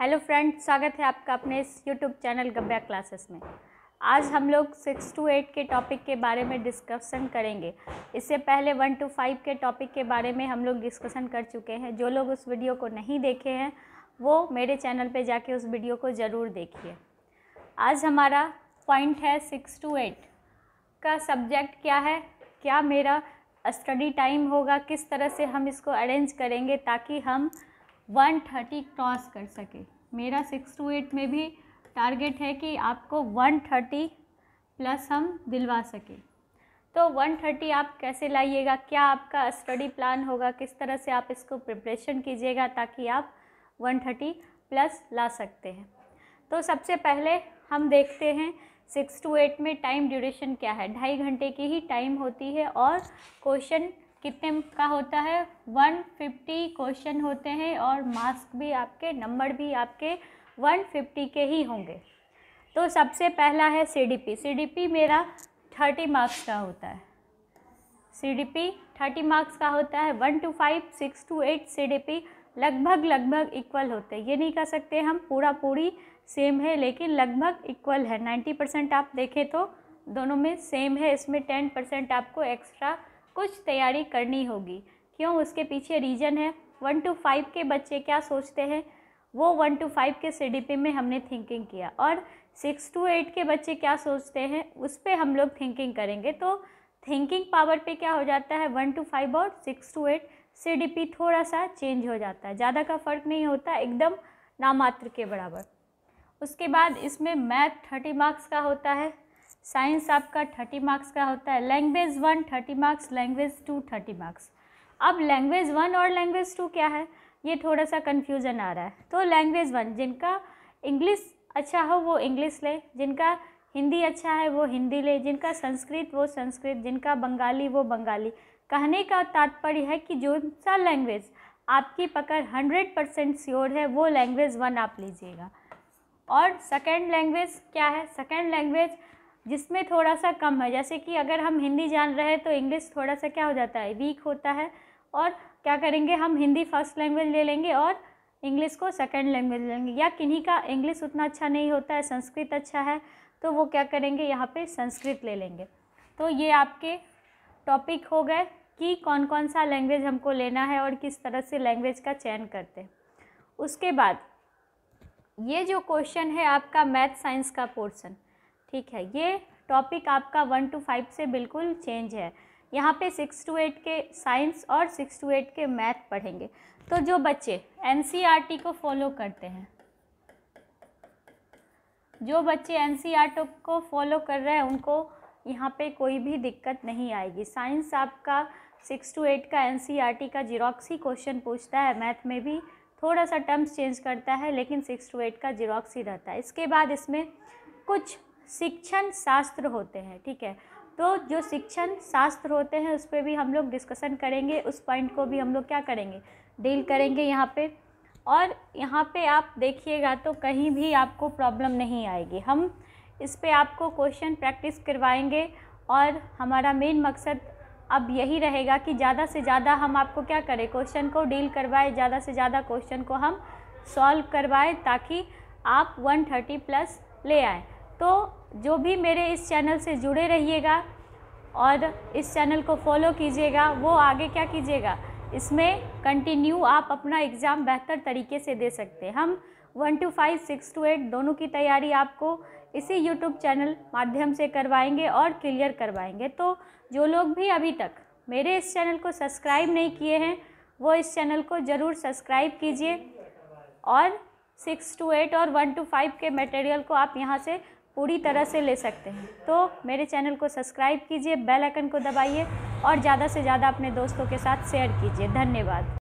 hello friends स्वागत है आपका अपने इस यूट्यूब चैनल गब्या क्लासेस में आज हम लोग सिक्स टू एट के टॉपिक के बारे में डिस्कशन करेंगे इससे पहले वन टू फाइव के टॉपिक के बारे में हम लोग डिस्कशन कर चुके हैं जो लोग उस वीडियो को नहीं देखे हैं वो मेरे चैनल पे जाके उस वीडियो को ज़रूर देखिए आज हमारा पॉइंट है सिक्स टू एट का सब्जेक्ट क्या है क्या मेरा स्टडी टाइम होगा किस तरह से हम इसको अरेंज करेंगे ताकि हम वन थर्टी क्रॉस कर सके मेरा सिक्स टू एट में भी टारगेट है कि आपको वन थर्टी प्लस हम दिलवा सकें तो वन थर्टी आप कैसे लाइएगा क्या आपका स्टडी प्लान होगा किस तरह से आप इसको प्रिपरेशन कीजिएगा ताकि आप वन थर्टी प्लस ला सकते हैं तो सबसे पहले हम देखते हैं सिक्स टू एट में टाइम ड्यूरेशन क्या है ढाई घंटे की ही टाइम होती है और क्वेश्चन कितने का होता है 150 क्वेश्चन होते हैं और मार्क्स भी आपके नंबर भी आपके 150 के ही होंगे तो सबसे पहला है सीडीपी सीडीपी मेरा 30 मार्क्स का होता है सीडीपी 30 मार्क्स का होता है one two five six two eight CDP लगभग लगभग इक्वल होते हैं ये नहीं कह सकते हम पूरा पूरी सेम है लेकिन लगभग इक्वल है नाइन्टी परसेंट आप देखें तो दोनों में सेम है इसमें टेन परसेंट आपको एक्स्ट्रा कुछ तैयारी करनी होगी क्यों उसके पीछे रीज़न है वन टू फाइव के बच्चे क्या सोचते हैं वो वन टू फाइव के सी में हमने थिंकिंग किया और सिक्स टू एट के बच्चे क्या सोचते हैं उस पर हम लोग थिंकिंग करेंगे तो थिंकिंग पावर पे क्या हो जाता है वन टू फाइव और सिक्स टू एट सी थोड़ा सा चेंज हो जाता है ज़्यादा का फ़र्क नहीं होता एकदम नामात्र के बराबर उसके बाद इसमें मैथ थर्टी मार्क्स का होता है साइंस आपका थर्टी मार्क्स का होता है language one thirty marks language two thirty marks अब लैंग्वेज वन और लैंग्वेज टू क्या है ये थोड़ा सा कन्फ्यूज़न आ रहा है तो लैंग्वेज वन जिनका इंग्लिश अच्छा हो वो इंग्लिश ले जिनका हिंदी अच्छा है वो हिंदी ले जिनका संस्कृत वो संस्कृत जिनका बंगाली वो बंगाली कहने का तात्पर्य है कि जो सा लैंग्वेज आपकी पकड़ हंड्रेड परसेंट श्योर है वो लैंग्वेज वन आप लीजिएगा और सेकेंड लैंग्वेज क्या है सेकेंड लैंग्वेज जिसमें थोड़ा सा कम है जैसे कि अगर हम हिंदी जान रहे हैं तो इंग्लिश थोड़ा सा क्या हो जाता है वीक होता है और क्या करेंगे हम हिंदी फर्स्ट लैंग्वेज ले लेंगे और इंग्लिश को सेकेंड लैंग्वेज लेंगे या किन्हीं का इंग्लिश उतना अच्छा नहीं होता है संस्कृत अच्छा है तो वो क्या करेंगे यहाँ पे संस्कृत ले लेंगे तो ये आपके टॉपिक हो गए कि कौन कौन सा लैंग्वेज हमको लेना है और किस तरह से लैंग्वेज का चयन करते हैं उसके बाद ये जो क्वेश्चन है आपका मैथ साइंस का पोर्शन ठीक है ये टॉपिक आपका वन टू फाइव से बिल्कुल चेंज है यहाँ पे सिक्स टू एट के साइंस और सिक्स टू एट के मैथ पढ़ेंगे तो जो बच्चे एन e को फॉलो करते हैं जो बच्चे एन e को फॉलो कर रहे हैं उनको यहाँ पे कोई भी दिक्कत नहीं आएगी साइंस आपका सिक्स टू एट का एन e का जीरोक्स ही क्वेश्चन पूछता है मैथ में भी थोड़ा सा टर्म्स चेंज करता है लेकिन सिक्स टू एट का जीरोक्स ही रहता है इसके बाद इसमें कुछ शिक्षण शास्त्र होते हैं ठीक है तो जो शिक्षण शास्त्र होते हैं उस पर भी हम लोग डिस्कशन करेंगे उस पॉइंट को भी हम लोग क्या करेंगे डील करेंगे यहाँ पे और यहाँ पे आप देखिएगा तो कहीं भी आपको प्रॉब्लम नहीं आएगी हम इस पर आपको क्वेश्चन प्रैक्टिस करवाएंगे और हमारा मेन मकसद अब यही रहेगा कि ज़्यादा से ज़्यादा हम आपको क्या करें क्वेश्चन को डील करवाए ज़्यादा से ज़्यादा क्वेश्चन को हम सॉल्व करवाए ताकि आप 130 प्लस ले आए तो जो भी मेरे इस चैनल से जुड़े रहिएगा और इस चैनल को फॉलो कीजिएगा वो आगे क्या कीजिएगा इसमें कंटिन्यू आप अपना एग्ज़ाम बेहतर तरीके से दे सकते हैं हम one two five six two eight दोनों की तैयारी आपको इसी यूट्यूब चैनल माध्यम से करवाएंगे और क्लियर करवाएंगे तो जो लोग भी अभी तक मेरे इस चैनल को सब्सक्राइब नहीं किए हैं वो इस चैनल को ज़रूर सब्सक्राइब कीजिए और सिक्स टू एट और वन टू फाइव के मटेरियल को आप यहाँ से पूरी तरह से ले सकते हैं तो मेरे चैनल को सब्सक्राइब कीजिए बेल आइकन को दबाइए और ज़्यादा से ज़्यादा अपने दोस्तों के साथ शेयर कीजिए धन्यवाद